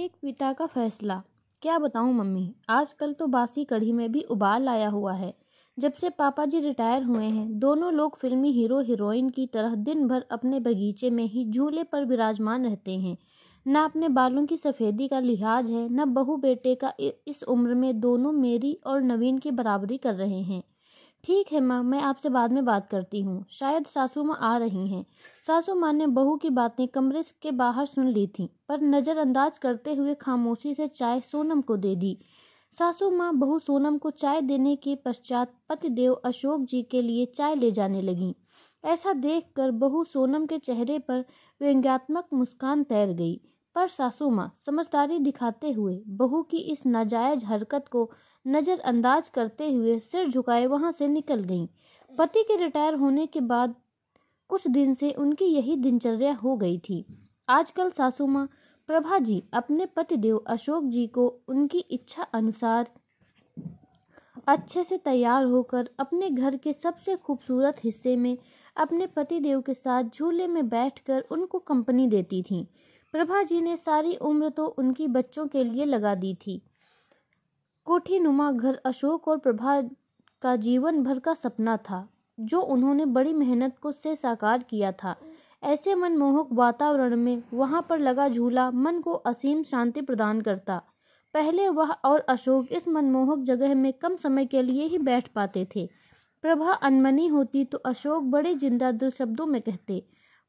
एक पिता का फैसला क्या बताऊँ मम्मी आजकल तो बासी कढ़ी में भी उबाल आया हुआ है जब से पापा जी रिटायर हुए हैं दोनों लोग फिल्मी हीरो हीरोइन की तरह दिन भर अपने बगीचे में ही झूले पर विराजमान रहते हैं ना अपने बालों की सफ़ेदी का लिहाज है न बहू बेटे का इस उम्र में दोनों मेरी और नवीन की बराबरी कर रहे हैं ठीक है माँ मैं आपसे बाद में बात करती हूँ शायद सासू माँ आ रही हैं सासू माँ ने बहू की बातें कमरे के बाहर सुन ली थीं पर नज़रअंदाज करते हुए खामोशी से चाय सोनम को दे दी सासू माँ बहू सोनम को चाय देने के पश्चात पतिदेव अशोक जी के लिए चाय ले जाने लगीं ऐसा देखकर बहू सोनम के चेहरे पर व्यंग्यात्मक मुस्कान तैर गई पर सासू माँ समझदारी दिखाते हुए बहू की इस नाजायज हरकत को नज़रअंदाज करते हुए सिर झुकाए वहाँ से निकल गईं पति के रिटायर होने के बाद कुछ दिन से उनकी यही दिनचर्या हो गई थी आजकल सासू माँ प्रभा जी अपने पतिदेव अशोक जी को उनकी इच्छा अनुसार अच्छे से तैयार होकर अपने घर के सबसे खूबसूरत हिस्से में अपने पतिदेव के साथ झूले में बैठकर उनको कंपनी देती थीं प्रभा जी ने सारी उम्र तो उनकी बच्चों के लिए लगा दी थी कोठी नुमा घर अशोक और प्रभा का जीवन भर का सपना था जो उन्होंने बड़ी मेहनत को से साकार किया था ऐसे मनमोहक वातावरण में वहाँ पर लगा झूला मन को असीम शांति प्रदान करता पहले वह और अशोक इस मनमोहक जगह में कम समय के लिए ही बैठ पाते थे प्रभा अनमनी होती तो अशोक बड़े जिंदा दिल शब्दों में कहते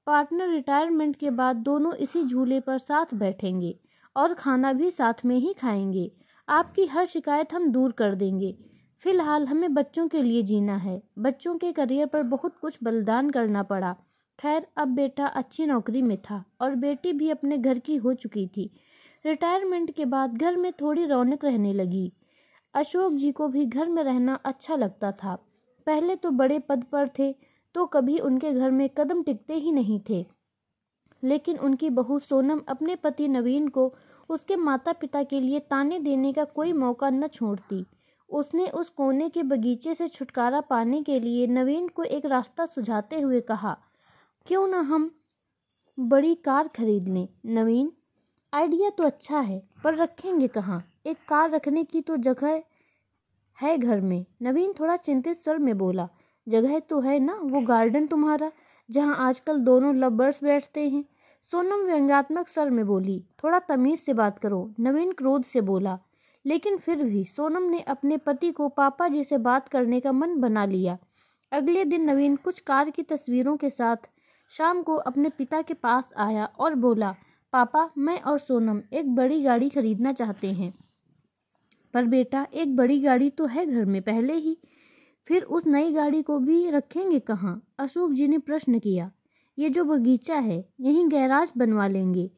पार्टनर रिटायरमेंट के बाद दोनों इसी झूले पर साथ बैठेंगे और खाना भी साथ में ही खाएंगे आपकी हर शिकायत हम दूर कर देंगे फिलहाल हमें बच्चों के लिए जीना है बच्चों के करियर पर बहुत कुछ बलिदान करना पड़ा खैर अब बेटा अच्छी नौकरी में था और बेटी भी अपने घर की हो चुकी थी रिटायरमेंट के बाद घर में थोड़ी रौनक रहने लगी अशोक जी को भी घर में रहना अच्छा लगता था पहले तो बड़े पद पर थे तो कभी उनके घर में कदम टिकते ही नहीं थे लेकिन उनकी बहू सोनम अपने पति नवीन को उसके माता पिता के लिए ताने देने का कोई मौका न छोड़ती उसने उस कोने के बगीचे से छुटकारा पाने के लिए नवीन को एक रास्ता सुझाते हुए कहा क्यों ना हम बड़ी कार खरीद लें नवीन आइडिया तो अच्छा है पर रखेंगे कहाँ एक कार रखने की तो जगह है घर में नवीन थोड़ा चिंतित स्वर में बोला जगह तो है ना वो गार्डन तुम्हारा जहाँ आजकल दोनों लबर्स बैठते हैं सोनम व्यंग्यात्मक स्वर में बोली थोड़ा तमीज से बात करो नवीन क्रोध से बोला लेकिन फिर भी सोनम ने अपने पति को पापा जी से बात करने का मन बना लिया अगले दिन नवीन कुछ कार की तस्वीरों के साथ शाम को अपने पिता के पास आया और बोला पापा मैं और सोनम एक बड़ी गाड़ी खरीदना चाहते हैं पर बेटा एक बड़ी गाड़ी तो है घर में पहले ही फिर उस नई गाड़ी को भी रखेंगे कहाँ अशोक जी ने प्रश्न किया ये जो बगीचा है यहीं गैराज बनवा लेंगे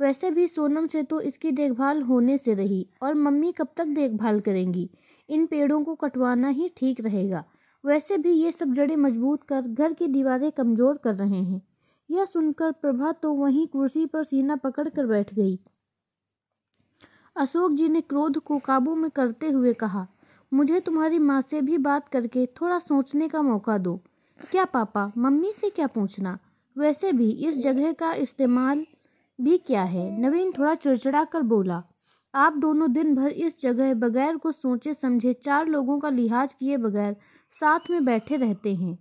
वैसे भी सोनम से तो इसकी देखभाल होने से रही और मम्मी कब तक देखभाल करेंगी इन पेड़ों को कटवाना ही ठीक रहेगा वैसे भी ये सब जड़ें मजबूत कर घर की दीवारें कमज़ोर कर रहे हैं यह सुनकर प्रभा तो वहीं कुर्सी पर सीना पकड़ कर बैठ गई अशोक जी ने क्रोध को काबू में करते हुए कहा मुझे तुम्हारी माँ से भी बात करके थोड़ा सोचने का मौका दो क्या पापा मम्मी से क्या पूछना वैसे भी इस जगह का इस्तेमाल भी क्या है नवीन थोड़ा चिड़चिड़ा कर बोला आप दोनों दिन भर इस जगह बगैर कुछ सोचे समझे चार लोगों का लिहाज किए बगैर साथ में बैठे रहते हैं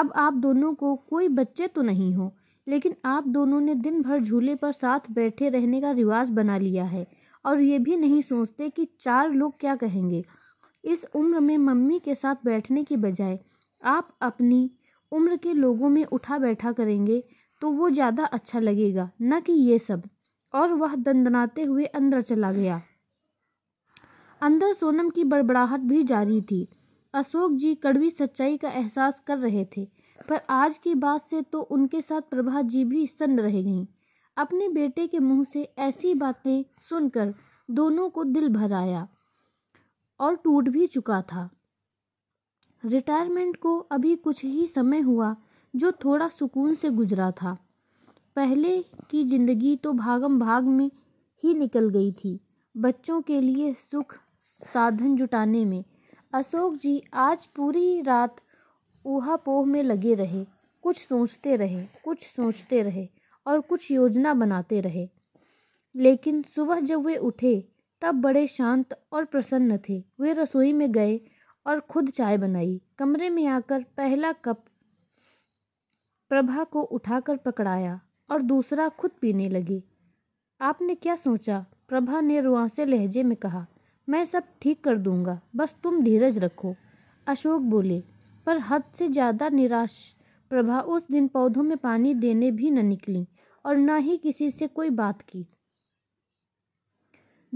अब आप दोनों को कोई बच्चे तो नहीं हो लेकिन आप दोनों ने दिन भर झूले पर साथ बैठे रहने का रिवाज बना लिया है और ये भी नहीं सोचते कि चार लोग क्या कहेंगे इस उम्र में मम्मी के साथ बैठने की बजाय आप अपनी उम्र के लोगों में उठा बैठा करेंगे तो वो ज़्यादा अच्छा लगेगा न कि ये सब और वह दंदनाते हुए अंदर चला गया अंदर सोनम की बड़बड़ाहट भी जारी थी अशोक जी कड़वी सच्चाई का एहसास कर रहे थे पर आज की बात से तो उनके साथ प्रभा जी भी सन्न रह गईं अपने बेटे के मुंह से ऐसी बातें सुनकर दोनों को दिल भर आया और टूट भी चुका था रिटायरमेंट को अभी कुछ ही समय हुआ जो थोड़ा सुकून से गुजरा था पहले की ज़िंदगी तो भागम भाग में ही निकल गई थी बच्चों के लिए सुख साधन जुटाने में अशोक जी आज पूरी रात ऊहा पोह में लगे रहे कुछ सोचते रहे कुछ सोचते रहे और कुछ योजना बनाते रहे लेकिन सुबह जब वे उठे तब बड़े शांत और प्रसन्न थे वे रसोई में गए और खुद चाय बनाई कमरे में आकर पहला कप प्रभा को उठाकर पकड़ाया और दूसरा खुद पीने लगी आपने क्या सोचा प्रभा ने रुआसे लहजे में कहा मैं सब ठीक कर दूंगा बस तुम धीरज रखो अशोक बोले पर हद से ज़्यादा निराश प्रभा उस दिन पौधों में पानी देने भी न निकली और न ही किसी से कोई बात की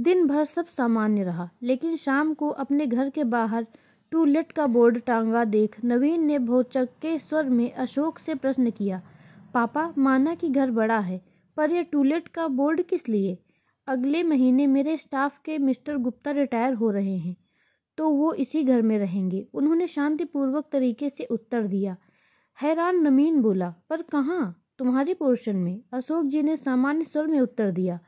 दिन भर सब सामान्य रहा लेकिन शाम को अपने घर के बाहर टू लेट का बोर्ड टांगा देख नवीन ने भोचक के स्वर में अशोक से प्रश्न किया पापा माना कि घर बड़ा है पर यह टूलेट का बोर्ड किस लिए अगले महीने मेरे स्टाफ के मिस्टर गुप्ता रिटायर हो रहे हैं तो वो इसी घर में रहेंगे उन्होंने शांतिपूर्वक तरीके से उत्तर दिया हैरान नमीन बोला पर कहाँ तुम्हारे पोर्शन में अशोक जी ने सामान्य स्वर में उत्तर दिया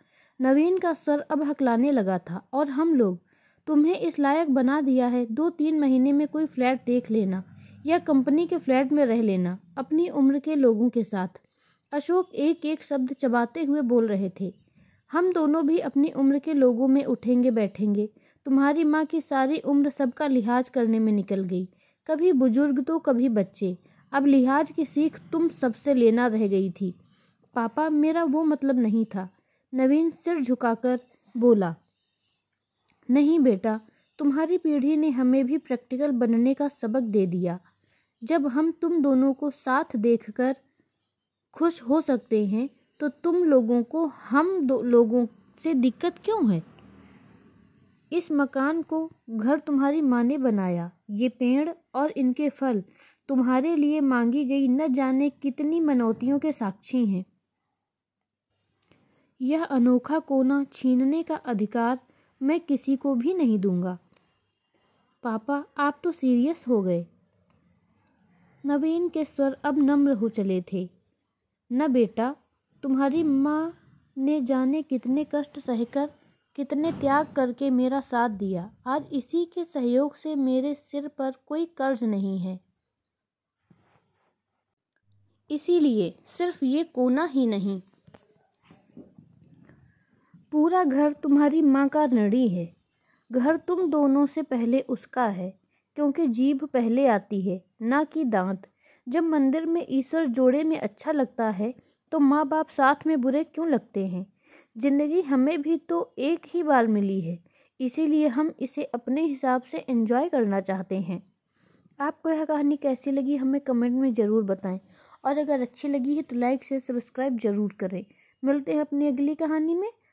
नवीन का सर अब हकलाने लगा था और हम लोग तुम्हें इस लायक बना दिया है दो तीन महीने में कोई फ्लैट देख लेना या कंपनी के फ्लैट में रह लेना अपनी उम्र के लोगों के साथ अशोक एक एक शब्द चबाते हुए बोल रहे थे हम दोनों भी अपनी उम्र के लोगों में उठेंगे बैठेंगे तुम्हारी माँ की सारी उम्र सबका लिहाज करने में निकल गई कभी बुजुर्ग तो कभी बच्चे अब लिहाज की सीख तुम सबसे लेना रह गई थी पापा मेरा वो मतलब नहीं था नवीन सिर झुकाकर बोला नहीं बेटा तुम्हारी पीढ़ी ने हमें भी प्रैक्टिकल बनने का सबक दे दिया जब हम तुम दोनों को साथ देखकर खुश हो सकते हैं तो तुम लोगों को हम दो लोगों से दिक्कत क्यों है इस मकान को घर तुम्हारी माँ ने बनाया ये पेड़ और इनके फल तुम्हारे लिए मांगी गई न जाने कितनी मनौतियों के साक्षी हैं यह अनोखा कोना छीनने का अधिकार मैं किसी को भी नहीं दूंगा पापा आप तो सीरियस हो गए नवीन के स्वर अब नम्र हो चले थे न बेटा तुम्हारी माँ ने जाने कितने कष्ट सहकर कितने त्याग करके मेरा साथ दिया आज इसी के सहयोग से मेरे सिर पर कोई कर्ज नहीं है इसीलिए सिर्फ ये कोना ही नहीं पूरा घर तुम्हारी माँ का नड़ी है घर तुम दोनों से पहले उसका है क्योंकि जीभ पहले आती है ना कि दांत जब मंदिर में ईश्वर जोड़े में अच्छा लगता है तो माँ बाप साथ में बुरे क्यों लगते हैं ज़िंदगी हमें भी तो एक ही बार मिली है इसीलिए हम इसे अपने हिसाब से एंजॉय करना चाहते हैं आपको यह कहानी कैसी लगी हमें कमेंट में ज़रूर बताएं और अगर अच्छी लगी है तो लाइक से सब्सक्राइब ज़रूर करें मिलते हैं अपनी अगली कहानी में